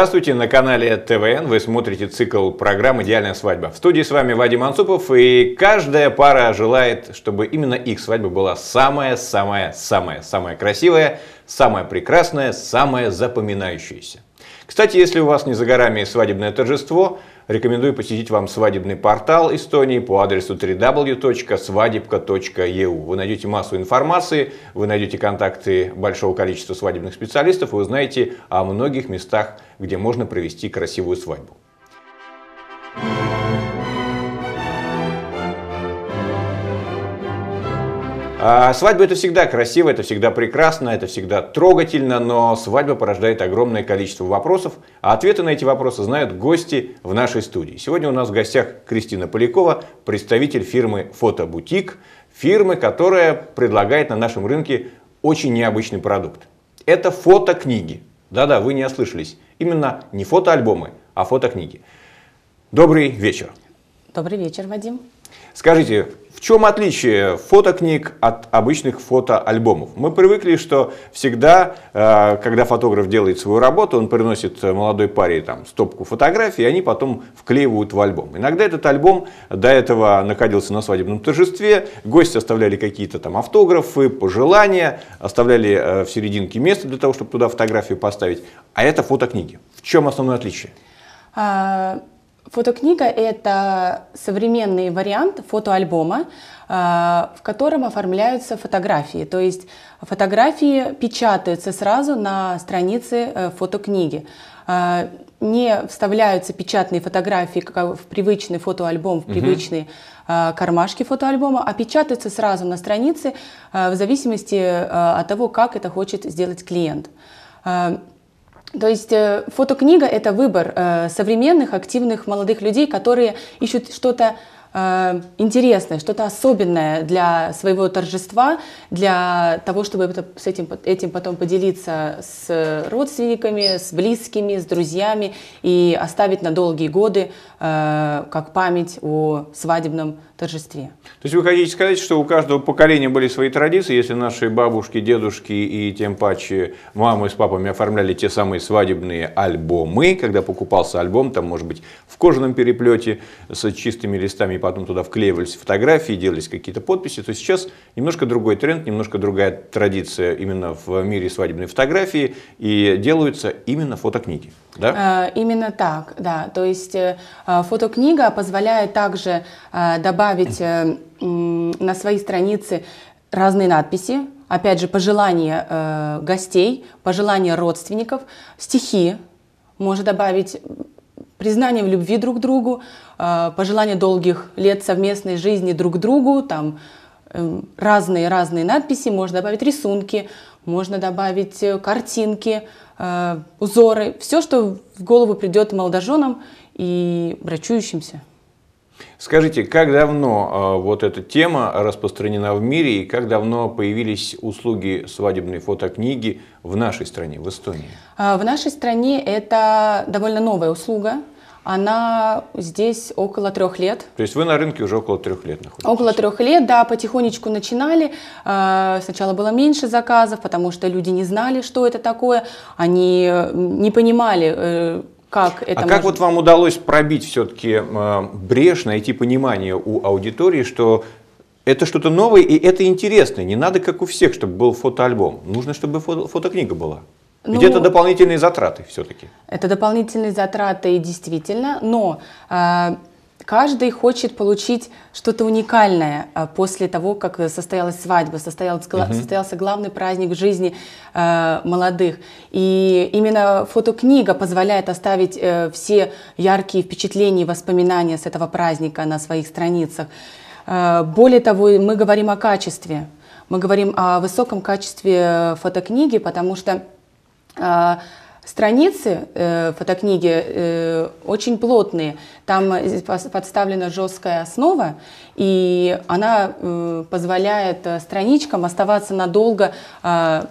Здравствуйте, на канале ТВН вы смотрите цикл программ «Идеальная свадьба». В студии с вами Вадим Ансупов, и каждая пара желает, чтобы именно их свадьба была самая-самая-самая-самая красивая, самая прекрасная, самая запоминающаяся. Кстати, если у вас не за горами свадебное торжество, рекомендую посетить вам свадебный портал Эстонии по адресу www.svadibka.eu. Вы найдете массу информации, вы найдете контакты большого количества свадебных специалистов и узнаете о многих местах, где можно провести красивую свадьбу. А свадьба это всегда красиво, это всегда прекрасно, это всегда трогательно, но свадьба порождает огромное количество вопросов, а ответы на эти вопросы знают гости в нашей студии. Сегодня у нас в гостях Кристина Полякова, представитель фирмы «Фотобутик», фирмы, которая предлагает на нашем рынке очень необычный продукт. Это фотокниги. Да-да, вы не ослышались. Именно не фотоальбомы, а фотокниги. Добрый вечер. Добрый вечер, Вадим. Скажите, в чем отличие фотокниг от обычных фотоальбомов? Мы привыкли, что всегда, э, когда фотограф делает свою работу, он приносит э, молодой паре там, стопку фотографий, и они потом вклеивают в альбом. Иногда этот альбом до этого находился на свадебном торжестве, гости оставляли какие-то там автографы, пожелания, оставляли э, в серединке место для того, чтобы туда фотографию поставить. А это фотокниги. В чем основное отличие? А, Фотокнига — это современный вариант фотоальбома, а, в котором оформляются фотографии. То есть фотографии печатаются сразу на странице э, фотокниги. А, не вставляются печатные фотографии как в привычный фотоальбом, в привычные угу. кармашки фотоальбома, а печатаются сразу на странице в зависимости от того, как это хочет сделать клиент. То есть э, фотокнига — это выбор э, современных, активных молодых людей, которые ищут что-то Э, интересное, что-то особенное для своего торжества, для того, чтобы это, с этим, этим потом поделиться с родственниками, с близкими, с друзьями и оставить на долгие годы э, как память о свадебном торжестве. То есть вы хотите сказать, что у каждого поколения были свои традиции, если наши бабушки, дедушки и тем паче мамы с папами оформляли те самые свадебные альбомы, когда покупался альбом, там, может быть, в кожаном переплете с чистыми листами потом туда вклеивались фотографии, делались какие-то подписи, то сейчас немножко другой тренд, немножко другая традиция именно в мире свадебной фотографии, и делаются именно фотокниги. Да? Э, именно так, да. То есть э, э, фотокнига позволяет также добавить на свои страницы разные надписи, опять же, пожелания гостей, пожелания родственников, стихи, можно добавить признание в любви друг к другу, э, пожелание долгих лет совместной жизни друг к другу, там разные-разные э, надписи, можно добавить рисунки, можно добавить э, картинки, узоры, все, что в голову придет молодоженам и брачующимся. Скажите, как давно вот эта тема распространена в мире и как давно появились услуги свадебной фотокниги в нашей стране, в Эстонии? В нашей стране это довольно новая услуга она здесь около трех лет. То есть вы на рынке уже около трех лет находитесь? Около трех лет, да, потихонечку начинали. А, сначала было меньше заказов, потому что люди не знали, что это такое, они не понимали, э, как это а может... как вот вам удалось пробить все-таки э, брешь, найти понимание у аудитории, что это что-то новое и это интересное? Не надо, как у всех, чтобы был фотоальбом. Нужно, чтобы фото фотокнига была. Ну, Где-то дополнительные затраты все-таки. Это дополнительные затраты, действительно, но э, каждый хочет получить что-то уникальное а, после того, как состоялась свадьба, состоялся, угу. состоялся главный праздник в жизни э, молодых. И именно фотокнига позволяет оставить э, все яркие впечатления и воспоминания с этого праздника на своих страницах. Э, более того, мы говорим о качестве. Мы говорим о высоком качестве э, фотокниги, потому что а, страницы э, фотокниги э, очень плотные, там э, подставлена жесткая основа, и она э, позволяет э, страничкам оставаться надолго. Э...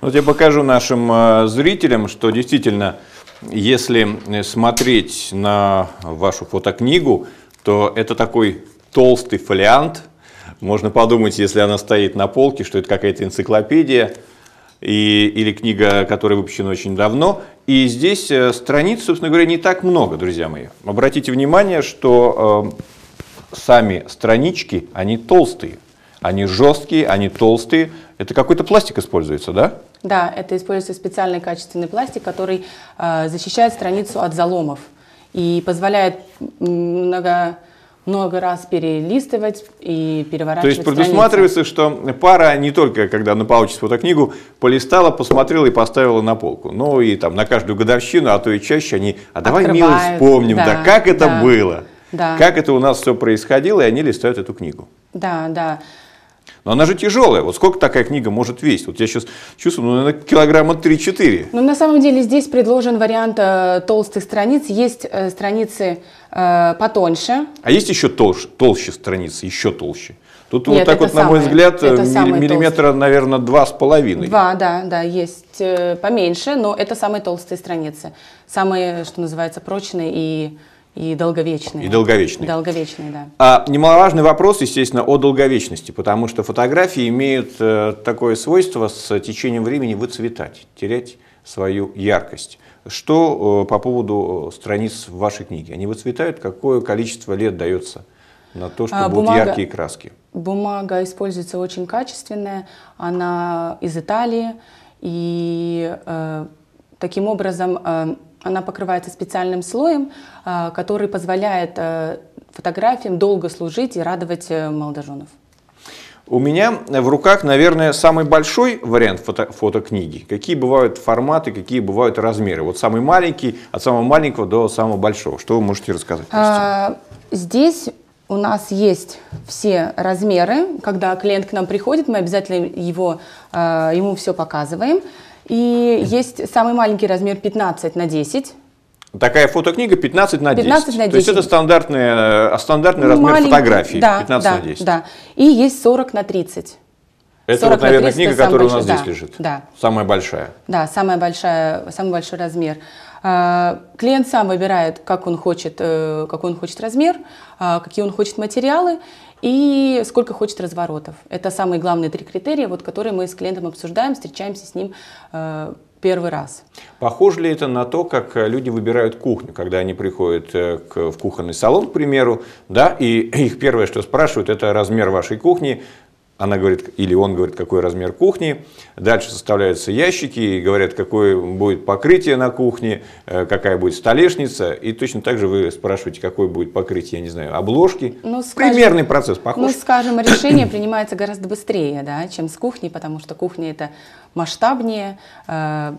Вот я покажу нашим э, зрителям, что действительно, если э, смотреть на вашу фотокнигу, то это такой толстый фолиант. Можно подумать, если она стоит на полке, что это какая-то энциклопедия и, или книга, которая выпущена очень давно. И здесь э, страниц, собственно говоря, не так много, друзья мои. Обратите внимание, что э, сами странички, они толстые. Они жесткие, они толстые. Это какой-то пластик используется, да? Да, это используется специальный качественный пластик, который э, защищает страницу от заломов и позволяет много много раз перелистывать и переворачивать. То есть предусматривается, страницы. что пара не только, когда она получит фотокнигу, полистала, посмотрела и поставила на полку. Ну и там на каждую годовщину, а то и чаще они, а давай мило вспомним, да, да как это да, было, да. как это у нас все происходило, и они листают эту книгу. Да, да. Но она же тяжелая. Вот сколько такая книга может весить? Вот я сейчас чувствую, ну, наверное, килограмма 3-4. Ну, на самом деле здесь предложен вариант э, толстых страниц. Есть э, страницы э, потоньше. А есть еще толще, толще страницы, еще толще? Тут Нет, вот так вот, самое, на мой взгляд, э, милли, миллиметра, толстые. наверное, два с половиной. Два, да, да, есть э, поменьше, но это самые толстые страницы. Самые, что называется, прочные и и долговечные. И долговечные. Долговечные, да. А, немаловажный вопрос, естественно, о долговечности, потому что фотографии имеют э, такое свойство с течением времени выцветать, терять свою яркость. Что э, по поводу э, страниц в вашей книге? Они выцветают? Какое количество лет дается на то, а, чтобы а, будут яркие краски? Бумага используется очень качественная, она из Италии, и э, таким образом... Э, она покрывается специальным слоем, а, который позволяет э, фотографиям долго служить и радовать э, молодоженов. У меня в руках, наверное, самый большой вариант фото фотокниги. Какие бывают форматы, какие бывают размеры? Вот самый маленький, от самого маленького до самого большого. Что вы можете рассказать? А, здесь у нас есть все размеры. Когда клиент к нам приходит, мы обязательно его, э, ему все показываем. И есть самый маленький размер 15 на 10. Такая фотокнига 15 на 10. 15 на 10. То есть это стандартный, э, стандартный размер фотографии. Да, 15 да, на 10. Да. И есть 40 на 30. Это вот, наверное, книга, которая большой, у нас да, здесь лежит. Да. Самая большая. Да, самая большая, самый большой размер. А, клиент сам выбирает, как он хочет, э, какой он хочет размер, а, какие он хочет материалы и сколько хочет разворотов. Это самые главные три критерия, вот, которые мы с клиентом обсуждаем, встречаемся с ним э, первый раз. Похоже ли это на то, как э, люди выбирают кухню, когда они приходят э, к, в кухонный салон, к примеру, да, и их первое, что спрашивают, это размер вашей кухни, она говорит, или он говорит, какой размер кухни. Дальше составляются ящики и говорят, какое будет покрытие на кухне, э, какая будет столешница. И точно так же вы спрашиваете, какое будет покрытие, я не знаю, обложки. Ну, скажем, Примерный процесс похож. Ну, скажем, решение принимается гораздо быстрее, да, чем с кухней, потому что кухня это масштабнее, э,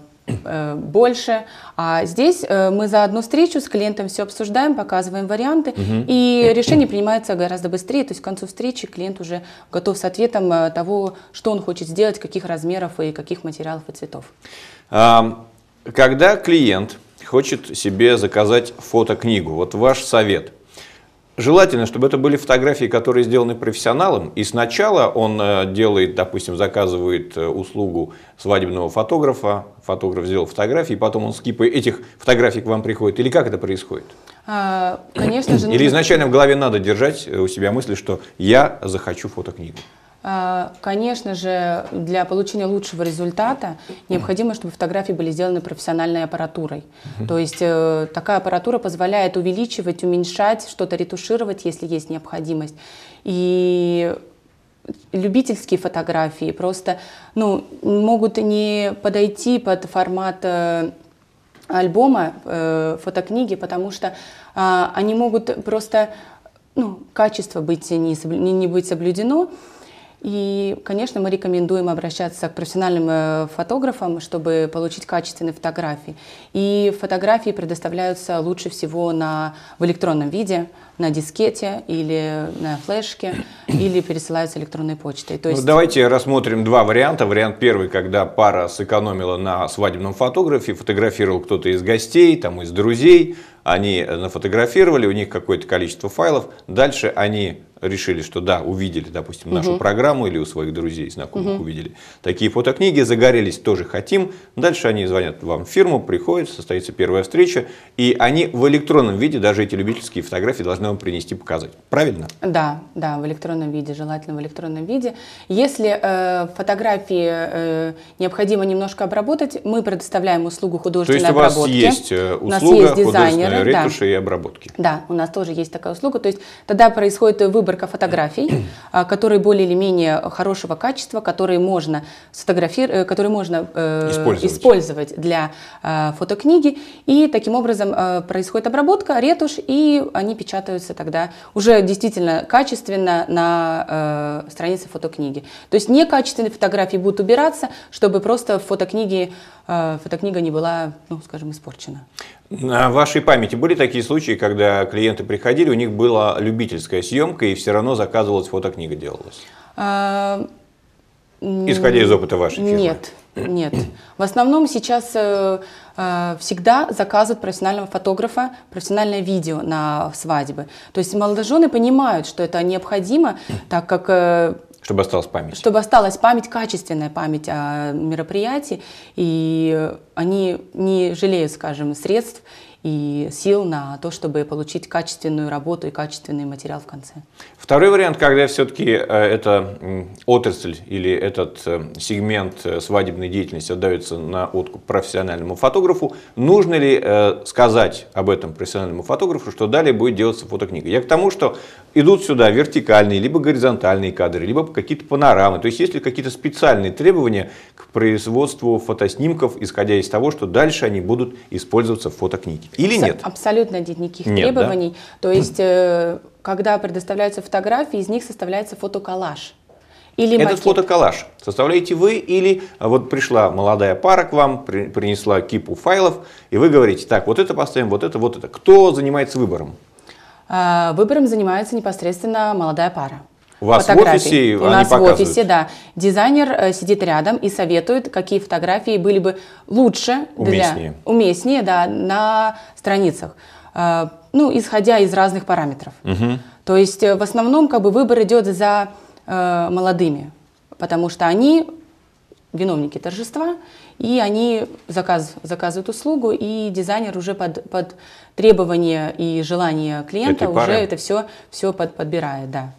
Э, больше. А здесь э, мы за одну встречу с клиентом все обсуждаем, показываем варианты, угу. и решение принимается гораздо быстрее. То есть к концу встречи клиент уже готов с ответом э, того, что он хочет сделать, каких размеров и каких материалов и цветов. Когда клиент хочет себе заказать фотокнигу, вот ваш совет – Желательно, чтобы это были фотографии, которые сделаны профессионалом, и сначала он э, делает, допустим, заказывает э, услугу свадебного фотографа, фотограф сделал фотографии, потом он с этих фотографий к вам приходит, или как это происходит? А, конечно же. Или изначально в голове надо держать э, у себя мысль, что я захочу фотокнигу. А, конечно же, для получения лучшего результата необходимо, чтобы фотографии были сделаны профессиональной аппаратурой. Угу. То есть э, такая аппаратура позволяет увеличивать, уменьшать, что-то ретушировать, если есть необходимость. И любительские фотографии просто ну, могут не подойти под формат э, альбома, э, фотокниги, потому что а, они могут просто ну, качество быть не, не, не быть соблюдено, и, конечно, мы рекомендуем обращаться к профессиональным э, фотографам, чтобы получить качественные фотографии. И фотографии предоставляются лучше всего на, в электронном виде, на дискете или на флешке, или пересылаются электронной почтой. То ну, есть... ну, давайте рассмотрим два варианта. Вариант первый, когда пара сэкономила на свадебном фотографе, фотографировал кто-то из гостей, там, из друзей, они нафотографировали, у них какое-то количество файлов, дальше они решили, что да, увидели, допустим, нашу угу. программу или у своих друзей, знакомых угу. увидели. Такие фотокниги загорелись, тоже хотим. Дальше они звонят вам в фирму, приходят, состоится первая встреча, и они в электронном виде, даже эти любительские фотографии должны вам принести, показать. Правильно? Да, да, в электронном виде, желательно в электронном виде. Если э, фотографии э, необходимо немножко обработать, мы предоставляем услугу художественной обработки. То есть у вас обработки. есть услуга э, у нас есть дизайнер, ну да. ретуши и обработки. Да, у нас тоже есть такая услуга. То есть тогда происходит выборка фотографий, а, которые более или менее хорошего качества, которые можно, сфотографировать, э, которые можно э, использовать. использовать для э, фотокниги. И таким образом э, происходит обработка, ретушь, и они печатаются тогда уже действительно качественно на э, странице фотокниги. То есть некачественные фотографии будут убираться, чтобы просто в фотокниге фотокнига э, не была, ну, скажем, испорчена. На вашей памяти были такие случаи, когда клиенты приходили, у них была любительская съемка, и все равно заказывалась фотокнига делалась? Эм, Исходя из опыта вашей фирмы? Нет, нет. В основном сейчас э, э, всегда заказывают профессионального фотографа, профессиональное видео на свадьбы. То есть молодожены понимают, что это необходимо, так как чтобы осталась память. Чтобы осталась память, качественная память о мероприятии. И они не жалеют, скажем, средств и сил на то, чтобы получить качественную работу и качественный материал в конце. Второй вариант, когда все-таки э, эта отрасль или этот э, сегмент э, свадебной деятельности отдается на откуп профессиональному фотографу, нужно ли сказать об этом профессиональному фотографу, что далее будет делаться фотокнига? Я к тому, что идут сюда вертикальные, либо горизонтальные кадры, либо какие-то панорамы. То есть есть ли какие-то специальные требования к производству фотоснимков, исходя из того, что дальше они будут использоваться в фотокниге? Или нет? Абсолютно нет никаких нет, требований. Да? То хм. есть, э, когда предоставляются фотографии, из них составляется фотоколлаж. Или Этот макет. фотоколлаж составляете вы или а, вот пришла молодая пара к вам, при, принесла кипу файлов, и вы говорите, так, вот это поставим, вот это, вот это. Кто занимается выбором? А, выбором занимается непосредственно молодая пара у вас фотографий. в офисе, у нас показывают. в офисе, да. Дизайнер э, сидит рядом и советует, какие фотографии были бы лучше, уместнее, для, уместнее да, на страницах. Э, ну, исходя из разных параметров. Угу. То есть э, в основном как бы выбор идет за молодыми, потому что они виновники торжества, и они заказ, заказывают услугу, и дизайнер уже под, под требования и желания клиента Этой уже пары. это все, все под, подбирает, да.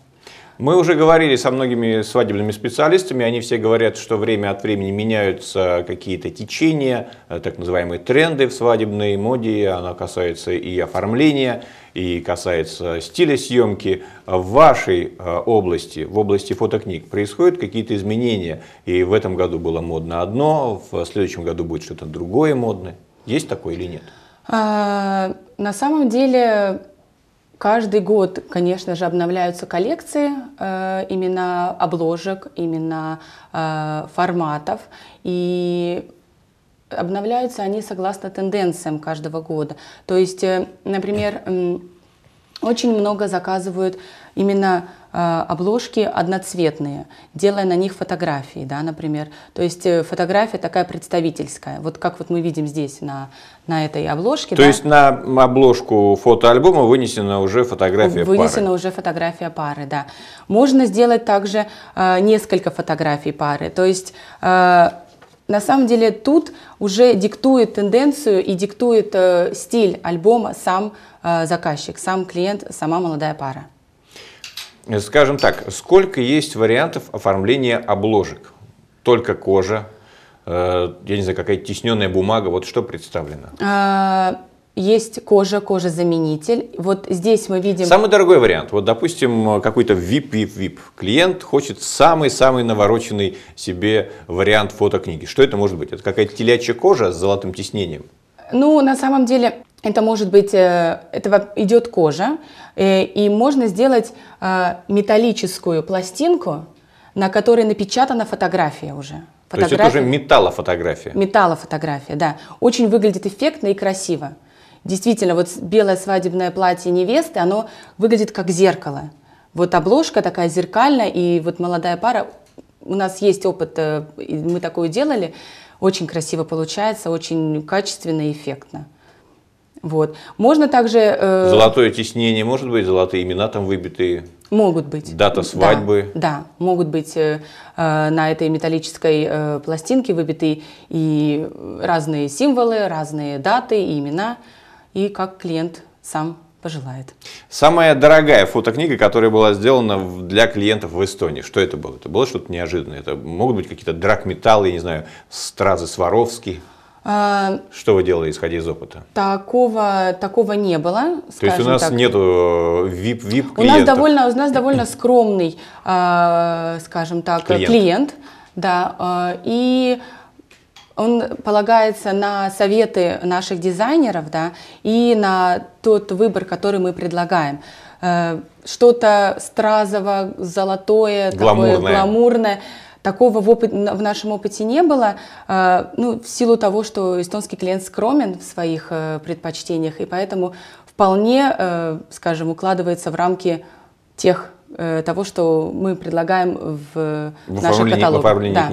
Мы уже говорили со многими свадебными специалистами, они все говорят, что время от времени меняются какие-то течения, э, так называемые тренды в свадебной моде, она касается и оформления, и касается стиля съемки, в вашей э, области, в области фотокниг, происходят какие-то изменения? И в этом году было модно одно, в следующем году будет что-то другое модное. Есть такое или нет? А, на самом деле Каждый год, конечно же, обновляются коллекции, э, именно обложек, именно э, форматов. И обновляются они согласно тенденциям каждого года. То есть, э, например, очень много заказывают именно Э, обложки одноцветные, делая на них фотографии, да, например. То есть э, фотография такая представительская, вот как вот мы видим здесь на, на этой обложке. То да? есть на обложку фотоальбома вынесена уже фотография вынесена пары. Вынесена уже фотография пары, да. Можно сделать также э, несколько фотографий пары, то есть... Э, на самом деле тут уже диктует тенденцию и диктует э, стиль альбома сам э, заказчик, сам клиент, сама молодая пара. Скажем так, сколько есть вариантов оформления обложек? Только кожа, э, я не знаю, какая тисненная бумага, вот что представлено? А, есть кожа, кожа заменитель. Вот здесь мы видим... Самый дорогой вариант. Вот, допустим, какой-то VIP, VIP, VIP. Клиент хочет самый-самый навороченный себе вариант фотокниги. Что это может быть? Это какая-то телячья кожа с золотым тиснением? Ну, на самом деле, это может быть, э, это идет кожа, э, и можно сделать э, металлическую пластинку, на которой напечатана фотография уже. Фотография. То есть это уже металлофотография? Металлофотография, да. Очень выглядит эффектно и красиво. Действительно, вот белое свадебное платье невесты, оно выглядит как зеркало. Вот обложка такая зеркальная, и вот молодая пара, у нас есть опыт, мы такое делали, очень красиво получается, очень качественно и эффектно. Вот. Можно также... Э... Золотое тиснение, может быть, золотые имена там выбитые? Могут быть. Дата свадьбы? Да, да. могут быть э, э, на этой металлической э, пластинке выбиты и разные символы, разные даты и имена, и как клиент сам пожелает. Самая дорогая фотокнига, которая была сделана для клиентов в Эстонии, что это было? Это было что-то неожиданное? Это могут быть какие-то драгметаллы, я не знаю, стразы Сваровски? А, Что вы делали, исходя из опыта? Такого, такого не было. То есть у нас так. нет VIP, VIP У нас довольно, у нас довольно скромный, а, скажем так, клиент. клиент да, а, и он полагается на советы наших дизайнеров да, и на тот выбор, который мы предлагаем э, что-то стразово, золотое, гламурное. такое гламурное Такого в, опыт, в нашем опыте не было, а, ну, в силу того, что эстонский клиент скромен в своих э, предпочтениях, и поэтому вполне, э, скажем, укладывается в рамки тех э, того, что мы предлагаем в, в нашем каталоге. В оформлении да.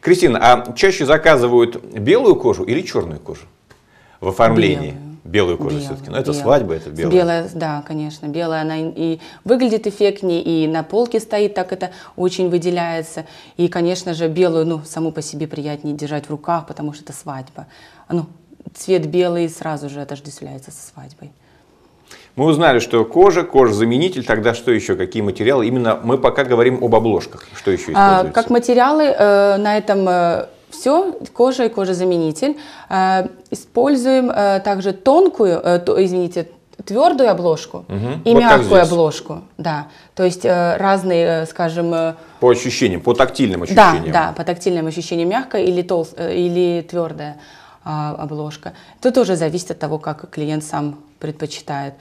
Кристина, а чаще заказывают белую кожу или черную кожу в оформлении? Белую. Белую кожу все-таки. Но ну, это свадьба, это белая. Белая, да, конечно. Белая, она и выглядит эффектнее, и на полке стоит, так это очень выделяется. И, конечно же, белую, ну, саму по себе приятнее держать в руках, потому что это свадьба. А, ну, цвет белый сразу же отождествляется со свадьбой. Мы узнали, что кожа, кожзаменитель, тогда что еще, какие материалы? Именно мы пока говорим об обложках, что еще а, используется? Как материалы э, на этом э, все, кожа и кожезаменитель. Э, используем э, также тонкую, э, извините, твердую обложку угу. и вот мягкую обложку, да. То есть разные, скажем... по ощущениям, по тактильным ощущениям. Да, да, по тактильным ощущениям мягкая или, толст, или твердая а, обложка. Это тоже зависит от того, как клиент сам предпочитает.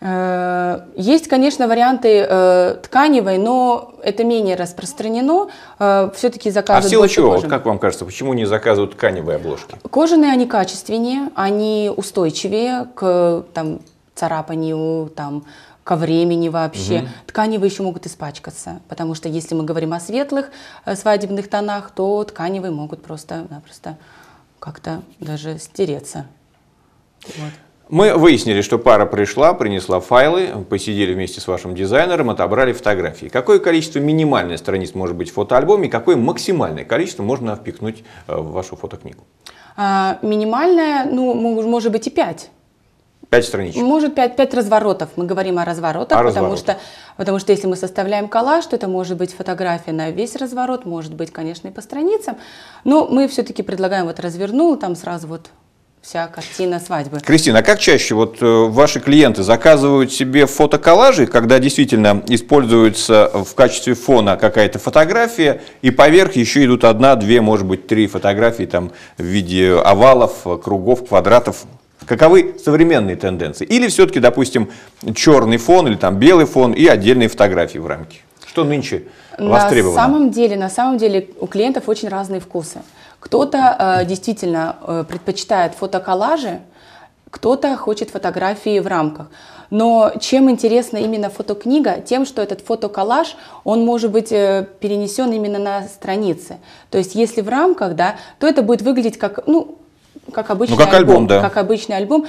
Э, есть, конечно, варианты э, тканевой, но это менее распространено. Э, Все-таки заказывают А в силу чего, кожаных. как вам кажется, почему не заказывают тканевые обложки? Кожаные, они качественнее, они устойчивее к там, царапанию, там, ко времени вообще. Угу. Тканевые еще могут испачкаться, потому что если мы говорим о светлых свадебных тонах, то тканевые могут просто-напросто как-то даже стереться. Вот. Мы выяснили, что пара пришла, принесла файлы, посидели вместе с вашим дизайнером, отобрали фотографии. Какое количество минимальных страниц может быть в фотоальбоме, какое максимальное количество можно впихнуть э, в вашу фотокнигу? А, минимальное, ну, может быть и пять. Пять страничек. Может, пять, пять разворотов. Мы говорим о разворотах, о потому, Что, потому что если мы составляем коллаж, то это может быть фотография на весь разворот, может быть, конечно, и по страницам. Но мы все-таки предлагаем вот развернул, там сразу вот вся картина свадьбы. Кристина, а как чаще вот э, ваши клиенты заказывают себе фотоколлажи, когда действительно используется в качестве фона какая-то фотография, и поверх еще идут одна, две, может быть, три фотографии там в виде овалов, кругов, квадратов? Каковы современные тенденции? Или все-таки, допустим, черный фон или там белый фон и отдельные фотографии в рамке? Что нынче востребовано? На самом деле, на самом деле у клиентов очень разные вкусы. Кто-то э, действительно э, предпочитает фотоколлажи, кто-то хочет фотографии в рамках. Но чем интересна именно фотокнига? Тем, что этот фотоколлаж, он может быть э, перенесен именно на страницы. То есть если в рамках, да, то это будет выглядеть как, ну, как обычный ну, как альбом, альбом да. как обычный альбом.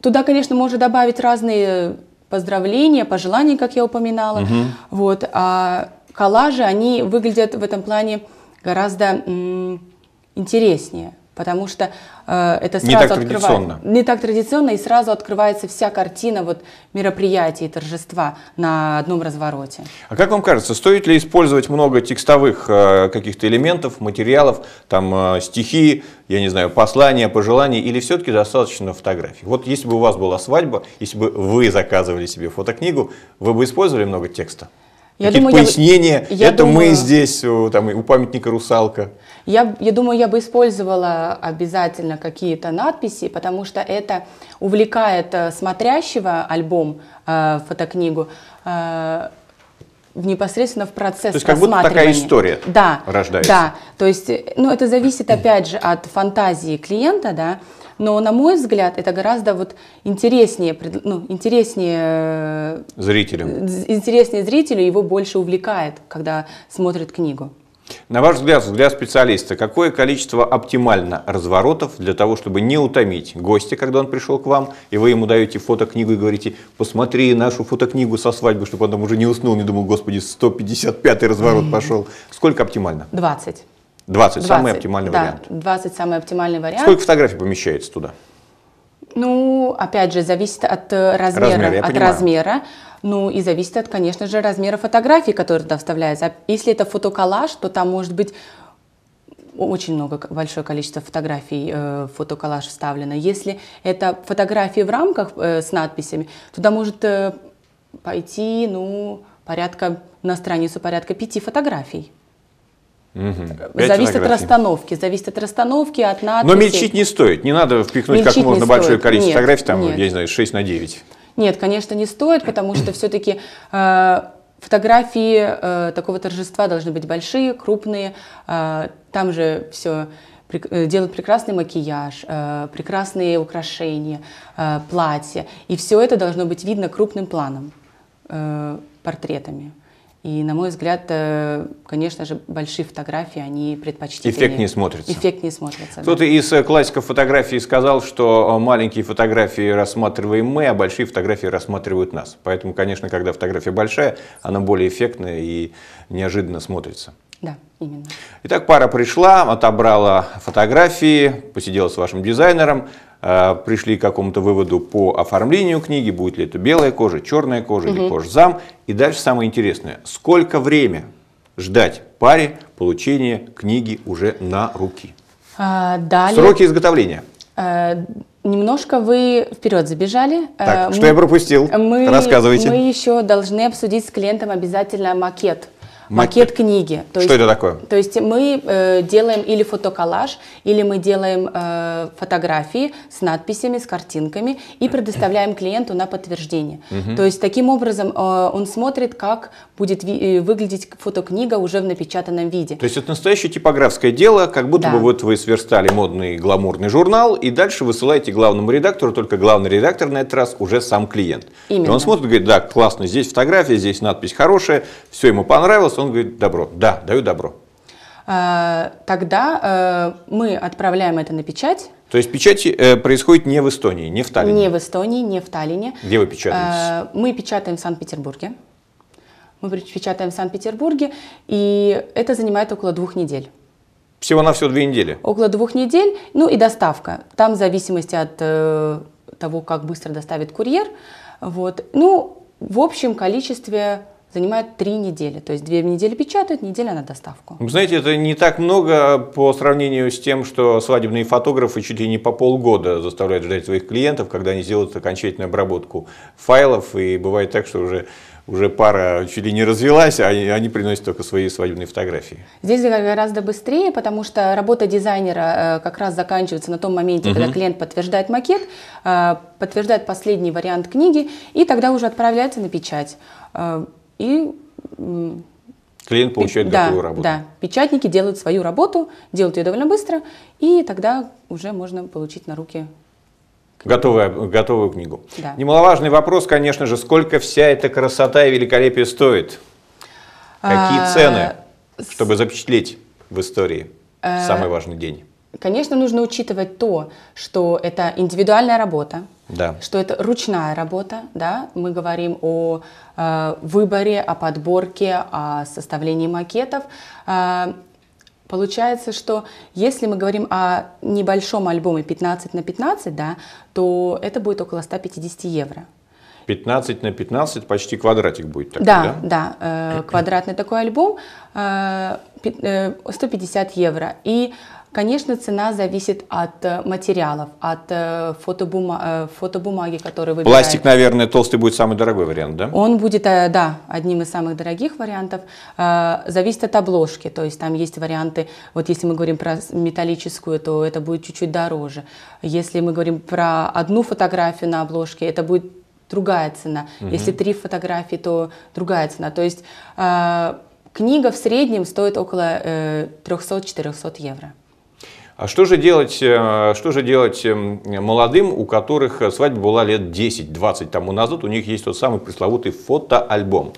Туда, конечно, можно добавить разные поздравления, пожелания, как я упоминала. Угу. Вот, а коллажи, они выглядят в этом плане гораздо интереснее, потому что э, это сразу не так открывает, традиционно. не так традиционно и сразу открывается вся картина вот мероприятий и торжества на одном развороте. А как вам кажется, стоит ли использовать много текстовых э, каких-то элементов, материалов, там э, стихи, я не знаю, послания, пожелания, или все-таки достаточно фотографий? Вот если бы у вас была свадьба, если бы вы заказывали себе фотокнигу, вы бы использовали много текста? Я думаю, пояснения. Я, я это думаю, мы здесь, там, у памятника «Русалка». Я, я думаю, я бы использовала обязательно какие-то надписи, потому что это увлекает э, смотрящего альбом, э, фотокнигу, э, в непосредственно в процесс То есть как будто такая история да, рождается. Да, то есть, э, ну, это зависит, опять же, от фантазии клиента, да, но, на мой взгляд, это гораздо вот интереснее, ну, интереснее э, зрителям. Интереснее зрителю, его больше увлекает, когда смотрит книгу. На ваш взгляд, взгляд специалиста, какое количество оптимально разворотов для того, чтобы не утомить гостя, когда он пришел к вам, и вы ему даете фотокнигу и говорите, посмотри нашу фотокнигу со свадьбы, чтобы он там уже не уснул, не думал, господи, 155-й разворот пошел. Сколько оптимально? 20. 20, 20 самый оптимальный да, вариант. 20 самый оптимальный вариант. Сколько фотографий помещается туда? Ну, опять же, зависит от э, размера, размера от понимаю. размера. Ну и зависит от, конечно же, размера фотографии, которые туда вставляются. А если это фотоколлаж, то там может быть очень много, большое количество фотографий, э, фотоколлаж вставлено. Если это фотографии в рамках э, с надписями, туда может э, пойти, ну, порядка, на страницу порядка пяти фотографий. Угу. Зависит от расстановки, зависит от расстановки, от надписи. Но мельчить не стоит, не надо впихнуть мельчить как можно большое стоит. количество нет, фотографий, там, нет. я не знаю, 6 на 9. Нет, конечно, не стоит, потому что все-таки э, фотографии э, такого торжества должны быть большие, крупные, э, там же все э, делают прекрасный макияж, э, прекрасные украшения, э, платья. И все это должно быть видно крупным планом, портретами. И, на мой взгляд, э, конечно же, большие фотографии, они предпочтительнее. Эффект не смотрится. Эффект не смотрится. Кто-то да. из э, классиков фотографии сказал, что э, маленькие фотографии рассматриваем мы, а большие фотографии рассматривают нас. Поэтому, конечно, когда фотография большая, она более эффектная и неожиданно смотрится. Да, именно. Итак, пара пришла, отобрала фотографии, посидела с вашим дизайнером, э, пришли к какому-то выводу по оформлению книги, будет ли это белая кожа, черная кожа угу. или зам? И дальше самое интересное, сколько время ждать паре получения книги уже на руки? А, далее... Сроки изготовления? А, немножко вы вперед забежали. А, так, мы, что я пропустил? Мы, Рассказывайте. Мы еще должны обсудить с клиентом обязательно макет макет книги. То Что есть, это такое? То есть мы э, делаем или фотоколлаж, или мы делаем э, фотографии с надписями, с картинками и предоставляем клиенту на подтверждение. Угу. То есть таким образом э, он смотрит, как будет ви- э, выглядеть фотокнига уже в напечатанном виде. То есть это настоящее типографское дело, как будто да. бы вот вы сверстали модный гламурный журнал и дальше высылаете главному редактору, только главный редактор на этот раз уже сам клиент. Именно. И он смотрит и говорит, да, классно, здесь фотография, здесь надпись хорошая, все ему понравилось, вопрос, он говорит добро. Да, даю добро. А, тогда э, мы отправляем это на печать. То есть печать э, происходит не в Эстонии, не в Таллине? Не в Эстонии, не в Таллине. Где вы печатаетесь? А, мы печатаем в Санкт-Петербурге. Мы печатаем в Санкт-Петербурге, и это занимает около двух недель. Всего на все две недели? Около двух недель, ну и доставка. Там в зависимости от э, того, как быстро доставит курьер. Вот. Ну, в общем количестве занимает три недели. То есть две недели печатают, неделя на доставку. знаете, это не так много по сравнению с тем, что свадебные фотографы чуть ли не по полгода заставляют ждать своих клиентов, когда они сделают окончательную обработку файлов. И бывает так, что уже уже пара чуть ли не развелась, а они приносят только свои свадебные фотографии. Здесь гораздо быстрее, потому что работа дизайнера э, как раз заканчивается на том моменте, угу. когда клиент подтверждает макет, э, подтверждает последний вариант книги, и тогда уже отправляется на печать. Э, и Клиент получает да, готовую работу. Да, печатники делают свою работу, делают ее довольно быстро, и тогда уже можно получить на руки Готовую, готовую книгу. Да. Немаловажный вопрос, конечно же, сколько вся эта красота и великолепие стоит? Какие а, цены, чтобы запечатлеть в истории э, самый важный день? Конечно, нужно учитывать то, что это индивидуальная работа, да. что это ручная работа, да, мы говорим о э, выборе, о подборке, о составлении макетов. Э, Получается, что если мы говорим о небольшом альбоме 15 на 15, да, то это будет около 150 евро. 15 на 15 почти квадратик будет такой, да? Да, да, э, квадратный такой альбом, э, 150 э, евро. И Конечно, цена зависит от э, материалов, от э, фотобума э, фотобумаги, который выбирает. Пластик, наверное, толстый будет самый дорогой вариант, да? Он будет, да, одним из самых дорогих вариантов. Зависит от обложки, то есть там есть варианты, вот если мы говорим про металлическую, то это будет чуть-чуть дороже. Если мы говорим про одну фотографию на обложке, это будет другая цена. Угу. Если три фотографии, то другая цена. То есть книга в среднем стоит около 300-400 евро. А что же делать, э, что же делать эм, молодым, у которых э, свадьба была лет 10-20 тому назад, у них есть тот самый пресловутый фотоальбом.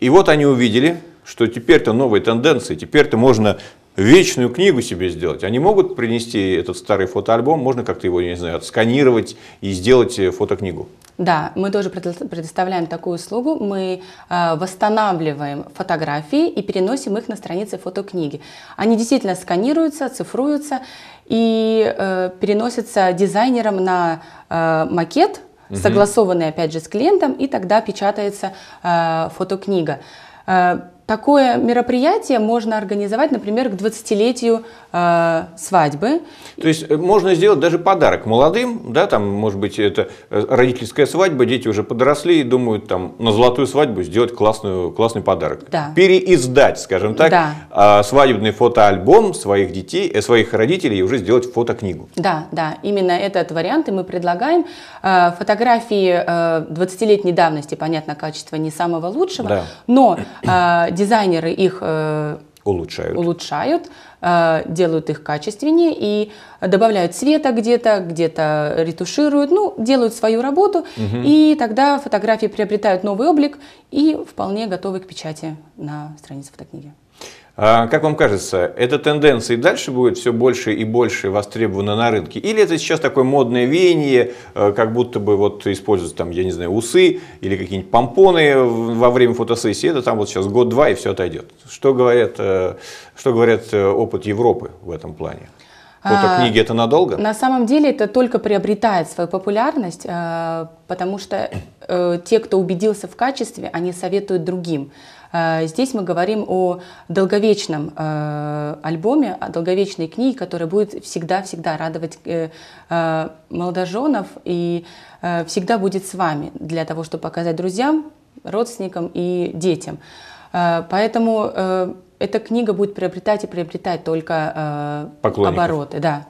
И вот они увидели, что теперь-то новые тенденции, теперь-то можно вечную книгу себе сделать. Они могут принести этот старый фотоальбом, можно как-то его, я не знаю, отсканировать и сделать э, фотокнигу. Да, мы тоже предоставляем такую услугу. Мы э, восстанавливаем фотографии и переносим их на страницы фотокниги. Они действительно сканируются, цифруются и э, переносятся дизайнером на э, макет, согласованный опять же с клиентом, и тогда печатается э, фотокнига. Э, Такое мероприятие можно организовать, например, к 20-летию э, свадьбы. То есть э, можно сделать даже подарок молодым, да, там, может быть, это э, родительская свадьба, дети уже подросли и думают, там, на золотую свадьбу сделать классную, классный подарок. Да. Переиздать, скажем так, да. А, свадебный фотоальбом своих детей, э, своих родителей и уже сделать фотокнигу. Да, да, именно этот вариант и мы предлагаем. Фотографии 20-летней давности, понятно, качество не самого лучшего, да. но дизайнеры их э, улучшают, улучшают э, делают их качественнее и добавляют цвета где-то, где-то ретушируют, ну, делают свою работу, угу. и тогда фотографии приобретают новый облик и вполне готовы к печати на странице фотокниги. А, как вам кажется, эта тенденция и дальше будет все больше и больше востребована на рынке? Или это сейчас такое модное веяние, э, как будто бы вот используют там, я не знаю, усы или какие-нибудь помпоны во время фотосессии, это там вот сейчас год-два и все отойдет. Что говорят, э, что говорят э, опыт Европы в этом плане? Фотокниги а, это надолго? На самом деле это только приобретает свою популярность, потому что те, кто убедился в качестве, они советуют другим. Э, здесь мы говорим о долговечном э, альбоме, о долговечной книге, которая будет всегда-всегда радовать э, молодоженов и всегда будет с вами для того, чтобы показать друзьям, родственникам и детям. Поэтому эта книга будет приобретать и приобретать только обороты. Да.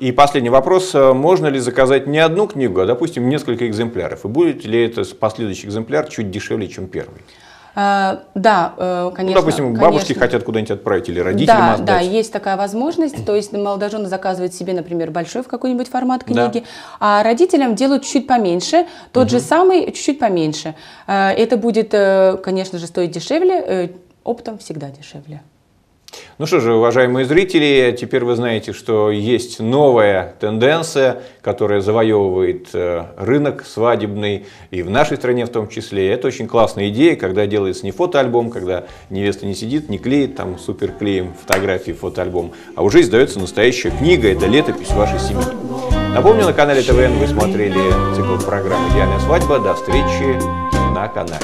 И последний вопрос. Можно ли заказать не одну книгу, а, допустим, несколько экземпляров? И будет ли этот последующий экземпляр чуть дешевле, чем первый? Э, да, э, ну, конечно. Ну, допустим, бабушки хотят куда-нибудь отправить или родители Да, отдать. да, есть такая возможность. То есть молодожены заказывают себе, например, большой в какой-нибудь формат книги, да. а родителям делают чуть поменьше, тот угу. же самый чуть-чуть поменьше. Э, это будет, конечно же, стоить дешевле, оптом всегда дешевле. Ну что же, уважаемые зрители, теперь вы знаете, что есть новая тенденция, которая завоевывает э, рынок свадебный и в нашей стране в том числе. Это очень классная идея, когда делается не фотоальбом, когда невеста не сидит, не клеит там суперклеем фотографии, фотоальбом, а уже издается настоящая книга, это летопись вашей семьи. Напомню, на канале ТВН вы смотрели цикл программы «Идеальная свадьба». До встречи на канале.